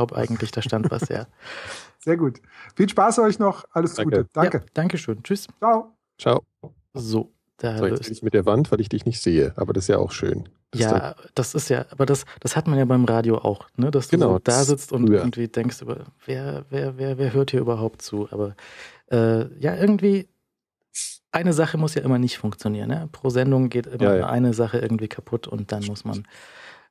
glaube eigentlich, da stand was, ja. Sehr gut. Viel Spaß euch noch. Alles danke. Gute. Danke. Ja, Dankeschön. Tschüss. Ciao. Ciao. So. Da so, jetzt bin ich mit der Wand, weil ich dich nicht sehe. Aber das ist ja auch schön. Das ja, das ist ja, aber das, das hat man ja beim Radio auch, ne? dass du genau, so da sitzt und früher. irgendwie denkst, über, wer, wer, wer, wer hört hier überhaupt zu? Aber äh, ja, irgendwie, eine Sache muss ja immer nicht funktionieren. Ne? Pro Sendung geht immer ja, ja. eine Sache irgendwie kaputt und dann muss man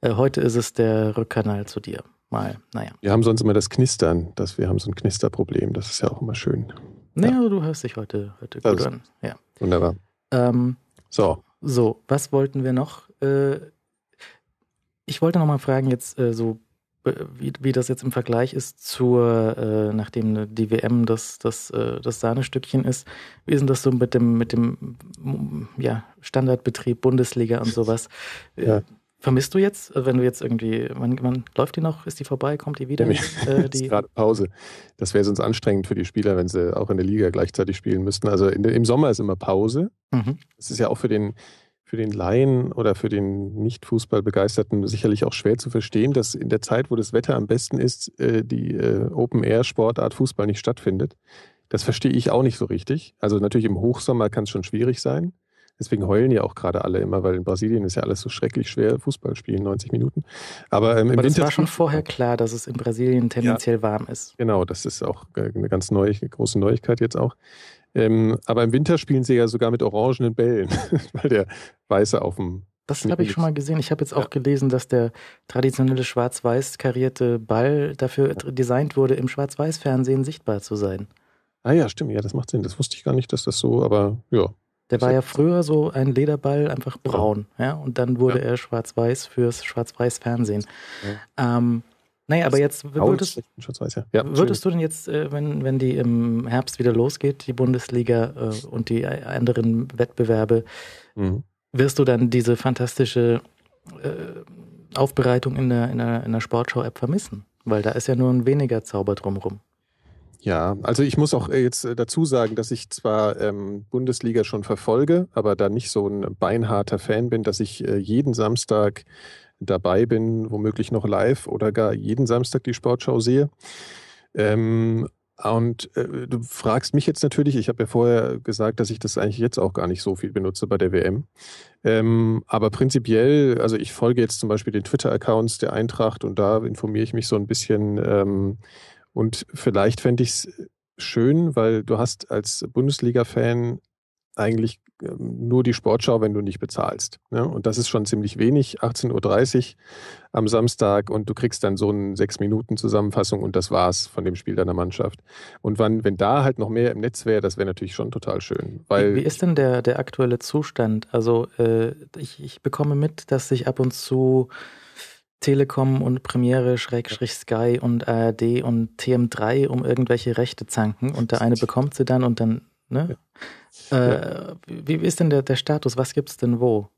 äh, heute ist es der Rückkanal zu dir. Mal, naja. Wir haben sonst immer das Knistern, dass wir haben so ein Knisterproblem. Das ist ja auch immer schön. Naja, ja. du hörst dich heute, heute gut an. Ja. Wunderbar. Ähm, so. So, was wollten wir noch? Äh, ich wollte nochmal fragen, jetzt äh, so, wie, wie das jetzt im Vergleich ist zur, nachdem die WM das, das, das Sahnestückchen ist, wie ist denn das so mit dem, mit dem ja, Standardbetrieb, Bundesliga und sowas? Ja. Vermisst du jetzt, äh, wenn du jetzt irgendwie, wann, wann läuft die noch? Ist die vorbei? Kommt die wieder? Ja, äh, die? Ist gerade Pause. Das wäre sonst anstrengend für die Spieler, wenn sie auch in der Liga gleichzeitig spielen müssten. Also in, im Sommer ist immer Pause. Mhm. ist ja auch für den, für den Laien oder für den nicht fußball begeisterten sicherlich auch schwer zu verstehen, dass in der Zeit, wo das Wetter am besten ist, äh, die äh, Open-Air-Sportart Fußball nicht stattfindet. Das verstehe ich auch nicht so richtig. Also natürlich im Hochsommer kann es schon schwierig sein. Deswegen heulen ja auch gerade alle immer, weil in Brasilien ist ja alles so schrecklich schwer, Fußball spielen, 90 Minuten. Aber, ähm, im Aber Winter. Es war schon vorher klar, dass es in Brasilien tendenziell ja, warm ist. Genau, das ist auch äh, eine ganz neue, große Neuigkeit jetzt auch. Ähm, aber im Winter spielen sie ja sogar mit orangenen Bällen, weil der Weiße auf dem. Das habe ich schon mal gesehen. Ich habe jetzt auch ja. gelesen, dass der traditionelle schwarz-weiß karierte Ball dafür designt wurde, im schwarz-weiß Fernsehen sichtbar zu sein. Ah ja, stimmt. Ja, das macht Sinn. Das wusste ich gar nicht, dass das so, aber ja, der war ja früher so ein Lederball, einfach genau. braun. Ja, und dann wurde ja. er schwarz-weiß fürs Schwarz-Weiß-Fernsehen. Ja. Ähm, naja, aber jetzt würdest, würdest du denn jetzt, äh, wenn, wenn die im Herbst wieder losgeht, die Bundesliga äh, und die äh, anderen Wettbewerbe, mhm. wirst du dann diese fantastische Aufbereitung in der, in der, in der Sportschau-App vermissen? Weil da ist ja nur ein weniger Zauber drumrum. Ja, also ich muss auch äh, jetzt äh, dazu sagen, dass ich zwar ähm, Bundesliga schon verfolge, aber da nicht so ein beinharter Fan bin, dass ich äh, jeden Samstag dabei bin, womöglich noch live oder gar jeden Samstag die Sportschau sehe. Ähm, und äh, du fragst mich jetzt natürlich, ich habe ja vorher gesagt, dass ich das eigentlich jetzt auch gar nicht so viel benutze bei der WM. Ähm, aber prinzipiell, also ich folge jetzt zum Beispiel den Twitter-Accounts der Eintracht und da informiere ich mich so ein bisschen, ähm, und vielleicht fände ich es schön, weil du hast als Bundesliga-Fan eigentlich ähm, nur die Sportschau, wenn du nicht bezahlst. Ne? Und das ist schon ziemlich wenig, 18.30 Uhr am Samstag und du kriegst dann so eine 6-Minuten-Zusammenfassung und das war's von dem Spiel deiner Mannschaft. Und wann, wenn da halt noch mehr im Netz wäre, das wäre natürlich schon total schön. Weil wie, wie, ist denn der, der aktuelle Zustand? Also äh, ich, ich bekomme mit, dass sich ab und zu Telekom und Premiere, Schrägstrich Sky und ARD und TM3 um irgendwelche Rechte zanken und der eine bekommt sie dann und dann, ne? Ja. Äh, wie, ist denn der, der Status? Was gibt's denn wo?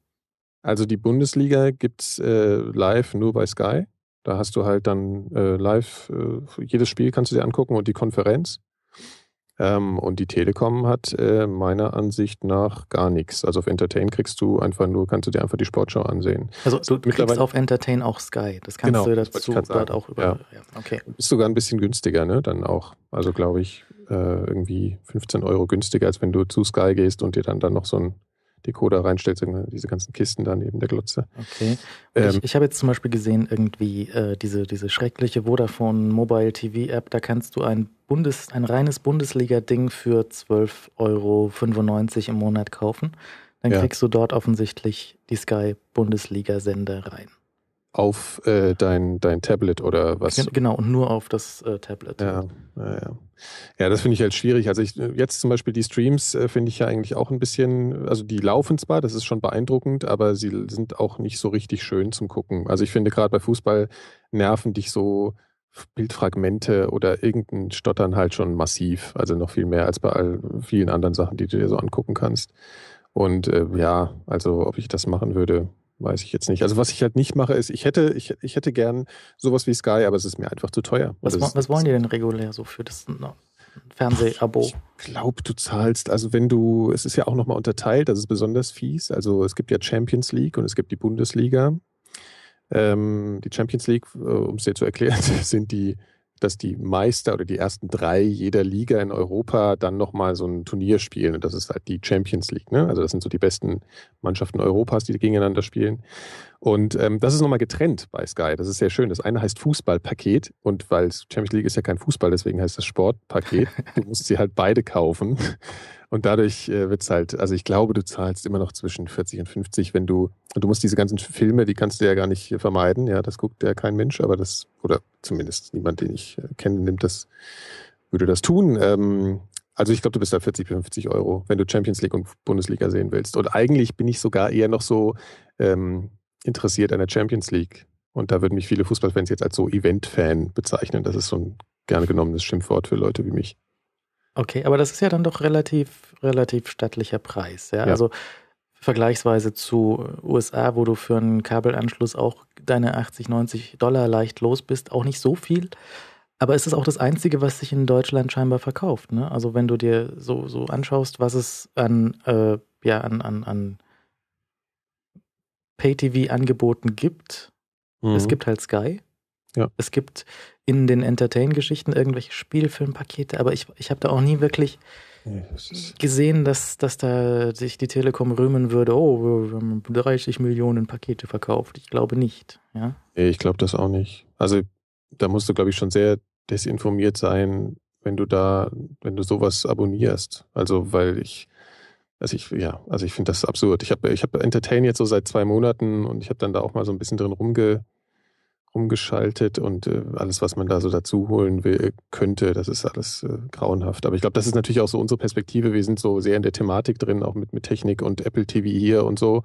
Also die Bundesliga gibt's äh, live nur bei Sky. Da hast du halt dann äh, live, äh, jedes Spiel kannst du dir angucken und die Konferenz. Ähm, und die Telekom hat äh, meiner Ansicht nach gar nichts. Also auf Entertain kriegst du einfach nur, kannst du dir einfach die Sportschau ansehen. Also du kriegst auf Entertain auch Sky. Das kannst genau, du dazu dort auch über. Ja. ja. Okay. Ist sogar ein bisschen günstiger, ne? Dann auch. Also glaube ich, äh, irgendwie 15 Euro günstiger, als wenn du zu Sky gehst und dir dann, dann noch so ein Decoder reinstellst, diese ganzen Kisten da neben der Glotze. Okay. Ähm, ich, ich habe jetzt zum Beispiel gesehen, irgendwie äh, diese, diese schreckliche Vodafone Mobile TV App, da kannst du ein, Bundes, ein reines Bundesliga-Ding für 12,95 Euro im Monat kaufen. Dann ja. kriegst du dort offensichtlich die Sky Bundesliga-Sender rein auf äh, dein, dein Tablet oder was? Genau, und nur auf das äh, Tablet. Ja, ja, ja. ja das finde ich halt schwierig. Also ich äh, jetzt zum Beispiel die Streams äh, finde ich ja eigentlich auch ein bisschen, also die laufen zwar, das ist schon beeindruckend, aber sie sind auch nicht so richtig schön zum Gucken. Also ich finde gerade bei Fußball nerven dich so Bildfragmente oder irgendein Stottern halt schon massiv. Also noch viel mehr als bei all, vielen anderen Sachen, die du dir so angucken kannst. Und äh, ja, also ob ich das machen würde, weiß ich jetzt nicht. Also was ich halt nicht mache, ist, ich hätte, ich, ich hätte gern sowas wie Sky, aber es ist mir einfach zu teuer. Was, also, was, was wollen die denn regulär so für das ne, Fernsehabo? Ich glaube, du zahlst, also wenn du, es ist ja auch nochmal unterteilt, das ist besonders fies. Also es gibt ja Champions League und es gibt die Bundesliga. Ähm, die Champions League, äh, um es dir zu erklären, sind die dass die Meister oder die ersten drei jeder Liga in Europa dann nochmal so ein Turnier spielen. Und das ist halt die Champions League. Ne? Also das sind so die besten Mannschaften Europas, die gegeneinander spielen. Und ähm, das ist nochmal getrennt bei Sky. Das ist sehr schön. Das eine heißt Fußballpaket und weil Champions League ist ja kein Fußball, deswegen heißt das Sportpaket. Du musst sie halt beide kaufen. Und dadurch äh, wird es halt, also ich glaube, du zahlst immer noch zwischen 40 und 50, wenn du, und du musst diese ganzen Filme, die kannst du ja gar nicht äh, vermeiden, ja, das guckt ja kein Mensch, aber das, oder zumindest niemand, den ich äh, kenne, nimmt das, würde das tun. Ähm, also ich glaube, du bist da 40 bis 50 Euro, wenn du Champions League und Bundesliga sehen willst. Und eigentlich bin ich sogar eher noch so ähm, interessiert an der Champions League. Und da würden mich viele Fußballfans jetzt als so Event-Fan bezeichnen. Das ist so ein gerne genommenes Schimpfwort für Leute wie mich. Okay, aber das ist ja dann doch relativ, relativ stattlicher Preis. Ja? ja. Also vergleichsweise zu USA, wo du für einen Kabelanschluss auch deine 80, 90 Dollar leicht los bist, auch nicht so viel. Aber es ist auch das Einzige, was sich in Deutschland scheinbar verkauft. Ne? Also wenn du dir so, so anschaust, was es an, äh, ja, an, an, an Pay-TV-Angeboten gibt, mhm. es gibt halt Sky, ja. Es gibt in den Entertain-Geschichten irgendwelche Spielfilmpakete, aber ich, ich habe da auch nie wirklich gesehen, dass, dass da sich die Telekom rühmen würde, oh, wir haben 30 Millionen Pakete verkauft. Ich glaube nicht. Ja? Ich glaube das auch nicht. Also da musst du, glaube ich, schon sehr desinformiert sein, wenn du da, wenn du sowas abonnierst. Also, weil ich, also ich, ja, also ich finde das absurd. Ich habe ich hab Entertain jetzt so seit zwei Monaten und ich habe dann da auch mal so ein bisschen drin rumge umgeschaltet und äh, alles, was man da so dazu holen will, könnte, das ist alles äh, grauenhaft. Aber ich glaube, das ist natürlich auch so unsere Perspektive. Wir sind so sehr in der Thematik drin, auch mit, mit Technik und Apple TV hier und so.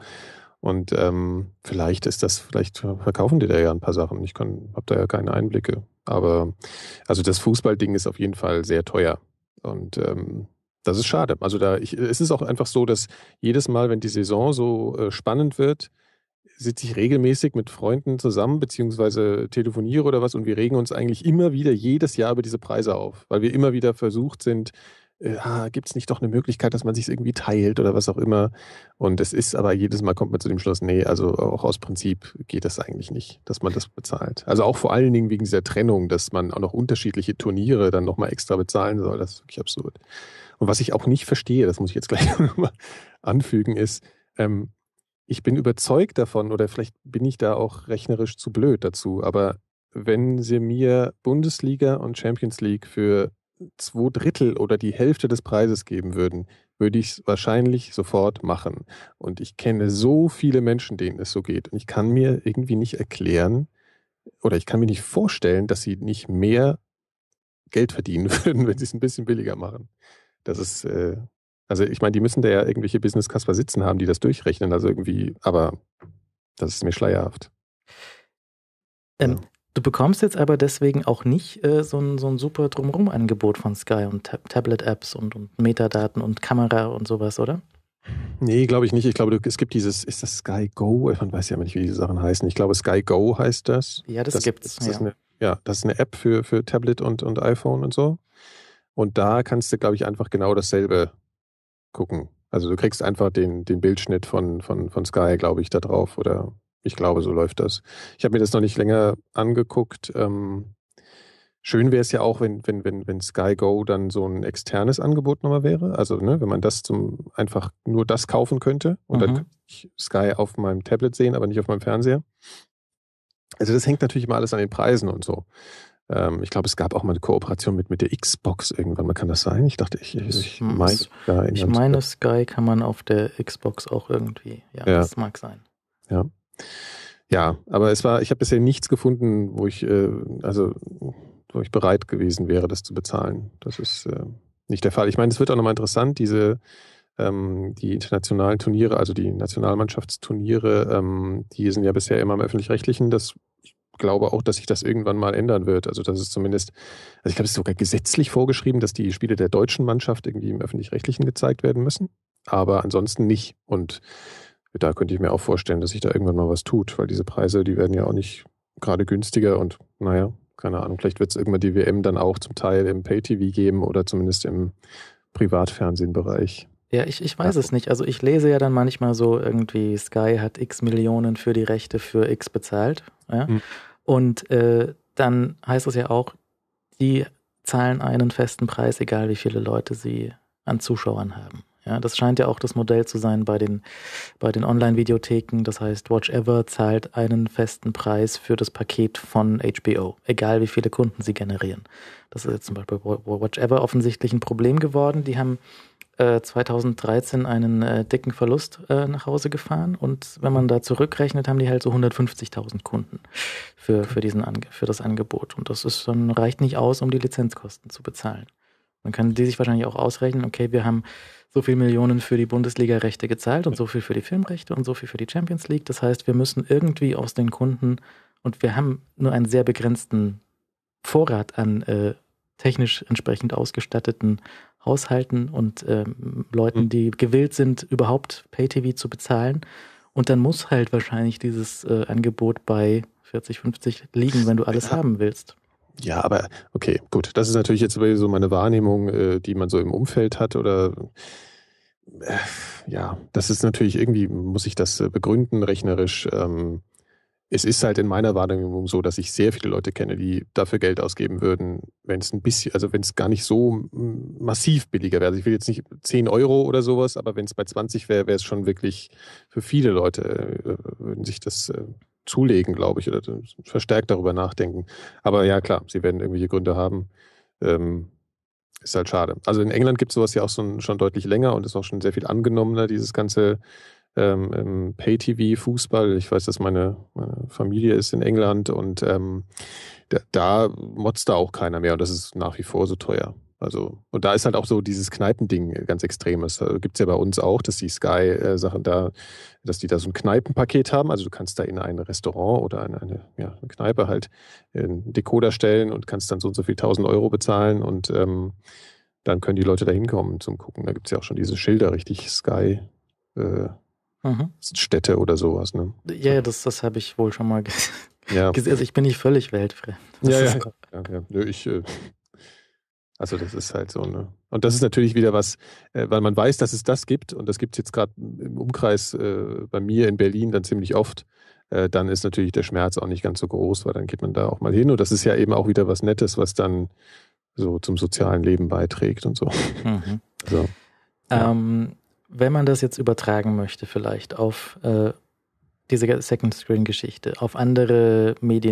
Und ähm, vielleicht ist das, vielleicht verkaufen die da ja ein paar Sachen. Ich habe da ja keine Einblicke. Aber also das Fußballding ist auf jeden Fall sehr teuer. Und ähm, das ist schade. Also da ich, es ist auch einfach so, dass jedes Mal, wenn die Saison so äh, spannend wird, sitze ich regelmäßig mit Freunden zusammen, beziehungsweise telefoniere oder was und wir regen uns eigentlich immer wieder jedes Jahr über diese Preise auf, weil wir immer wieder versucht sind, äh, ah, gibt es nicht doch eine Möglichkeit, dass man sich irgendwie teilt oder was auch immer. Und es ist aber jedes Mal kommt man zu dem Schluss, nee, also auch aus Prinzip geht das eigentlich nicht, dass man das bezahlt. Also auch vor allen Dingen wegen dieser Trennung, dass man auch noch unterschiedliche Turniere dann nochmal extra bezahlen soll, das ist wirklich absurd. Und was ich auch nicht verstehe, das muss ich jetzt gleich nochmal anfügen, ist, ähm, ich bin überzeugt davon, oder vielleicht bin ich da auch rechnerisch zu blöd dazu, aber wenn sie mir Bundesliga und Champions League für zwei Drittel oder die Hälfte des Preises geben würden, würde ich es wahrscheinlich sofort machen. Und ich kenne so viele Menschen, denen es so geht. Und ich kann mir irgendwie nicht erklären oder ich kann mir nicht vorstellen, dass sie nicht mehr Geld verdienen würden, wenn sie es ein bisschen billiger machen. Das ist, äh, also ich meine, die müssen da ja irgendwelche Business-Kasper sitzen haben, die das durchrechnen. Also irgendwie, aber das ist mir schleierhaft. Ähm, ja. Du bekommst jetzt aber deswegen auch nicht äh, so, ein, so ein super Drumherum-Angebot von Sky und Ta Tablet-Apps und, und, Metadaten und Kamera und sowas, oder? Nee, glaube ich nicht. Ich glaube, es gibt dieses, ist das Sky Go? Man weiß ja immer nicht, wie diese Sachen heißen. Ich glaube, Sky Go heißt das. Ja, das, das gibt's. Das ja. Eine, ja, das ist eine App für, für Tablet und, und iPhone und so. Und da kannst du, glaube ich, einfach genau dasselbe gucken. Also du kriegst einfach den, den Bildschnitt von, von, von Sky, glaube ich, da drauf. Oder ich glaube, so läuft das. Ich habe mir das noch nicht länger angeguckt. Ähm, schön wäre es ja auch, wenn, wenn, wenn, wenn Sky Go dann so ein externes Angebot nochmal wäre. Also, ne, wenn man das zum einfach nur das kaufen könnte und mhm. dann könnte ich Sky auf meinem Tablet sehen, aber nicht auf meinem Fernseher. Also das hängt natürlich immer alles an den Preisen und so. Ähm, ich glaube, es gab auch mal eine Kooperation mit, mit der Xbox irgendwann. Man kann das sein? Ich dachte, ich, ich, meine Sky. Ich meine, Sky kann man auf der Xbox auch irgendwie. Ja, ja. das mag sein. Ja. Ja, aber es war, ich habe bisher nichts gefunden, wo ich, äh, also wo ich bereit gewesen wäre, das zu bezahlen. Das ist äh, nicht der Fall. Ich meine, es wird auch nochmal interessant, diese ähm, die internationalen Turniere, also die Nationalmannschaftsturniere, ähm, die sind ja bisher immer im öffentlich-rechtlichen. Das glaube auch, dass sich das irgendwann mal ändern wird. Also das ist zumindest, also ich glaube, es ist sogar gesetzlich vorgeschrieben, dass die Spiele der deutschen Mannschaft irgendwie im öffentlich-rechtlichen gezeigt werden müssen, aber ansonsten nicht. Und da könnte ich mir auch vorstellen, dass sich da irgendwann mal was tut, weil diese Preise, die werden ja auch nicht gerade günstiger und naja, keine Ahnung, vielleicht wird es irgendwann die WM dann auch zum Teil im Pay-TV geben oder zumindest im Privatfernsehenbereich. Ja, ich, ich weiß es nicht. Also ich lese ja dann manchmal so irgendwie, Sky hat x Millionen für die Rechte für x bezahlt. Ja? Mhm. Und äh, dann heißt es ja auch, die zahlen einen festen Preis, egal wie viele Leute sie an Zuschauern haben. Ja, das scheint ja auch das Modell zu sein bei den, bei den Online-Videotheken. Das heißt, Watch Ever zahlt einen festen Preis für das Paket von HBO, egal wie viele Kunden sie generieren. Das ist jetzt zum Beispiel bei Watch Ever offensichtlich ein Problem geworden. Die haben 2013 äh, einen äh, dicken Verlust äh, nach Hause gefahren und wenn man da zurückrechnet, haben die halt so 150.000 Kunden für, für, diesen Ange für das Angebot und das ist dann ähm, reicht nicht aus, um die Lizenzkosten zu bezahlen. Man kann die sich wahrscheinlich auch ausrechnen, okay, wir haben so viel Millionen für die Bundesliga-Rechte gezahlt und so viel für die Filmrechte und so viel für die Champions League. Das heißt, wir müssen irgendwie aus den Kunden und wir haben nur einen sehr begrenzten Vorrat an äh, technisch entsprechend ausgestatteten Haushalten und ähm, Leuten, hm. die gewillt sind, überhaupt Pay-TV zu bezahlen. Und dann muss halt wahrscheinlich dieses äh, Angebot bei 40, 50 liegen, wenn du alles ja. haben willst. Ja, aber okay, gut. Das ist natürlich jetzt so meine Wahrnehmung, äh, die man so im Umfeld hat oder äh, ja, das ist natürlich irgendwie, muss ich das äh, begründen, rechnerisch. Ähm, es ist halt in meiner Wahrnehmung so, dass ich sehr viele Leute kenne, die dafür Geld ausgeben würden, wenn es ein bisschen, also wenn es gar nicht so mm, massiv billiger wäre. Also ich will jetzt nicht 10 Euro oder sowas, aber wenn es bei 20 wäre, wäre es schon wirklich für viele Leute, äh, würden sich das äh, zulegen, glaube ich, oder verstärkt darüber nachdenken. Aber ja, klar, sie werden irgendwelche Gründe haben. Ähm, ist halt schade. Also in England gibt es sowas ja auch schon, schon deutlich länger und ist auch schon sehr viel angenommener, dieses ganze ähm, im Pay-TV Fußball. Ich weiß, dass meine, meine Familie ist in England und ähm, da, da motzt da auch keiner mehr und das ist nach wie vor so teuer. Also, und da ist halt auch so dieses Kneipending ganz extremes. Also Gibt es ja bei uns auch, dass die Sky-Sachen äh, da, dass die da so ein Kneipenpaket haben. Also du kannst da in ein Restaurant oder in eine, ja, eine Kneipe halt äh, einen Decoder stellen und kannst dann so und so viel 1000 Euro bezahlen und ähm, dann können die Leute da hinkommen zum Gucken. Da gibt es ja auch schon diese Schilder, richtig Sky äh, Mhm. Städte oder sowas. Ne? Ja, das, das habe ich wohl schon mal gesehen. Ja. Also ich bin nicht völlig weltfremd. Ja, ja. ja, ja. Ich, äh, also das ist halt so. Ne? Und das ist natürlich wieder was, äh, weil man weiß, dass es das gibt und das gibt es jetzt gerade im Umkreis äh, bei mir in Berlin dann ziemlich oft. Dann ist natürlich der Schmerz auch nicht ganz so groß, weil dann geht man da auch mal hin. Und das ist ja eben auch wieder was Nettes, was dann so zum sozialen Leben beiträgt und so. Mhm. so. Ja. Ähm, wenn man das jetzt übertragen möchte, vielleicht auf äh, diese Second Screen-Geschichte, auf andere Medien,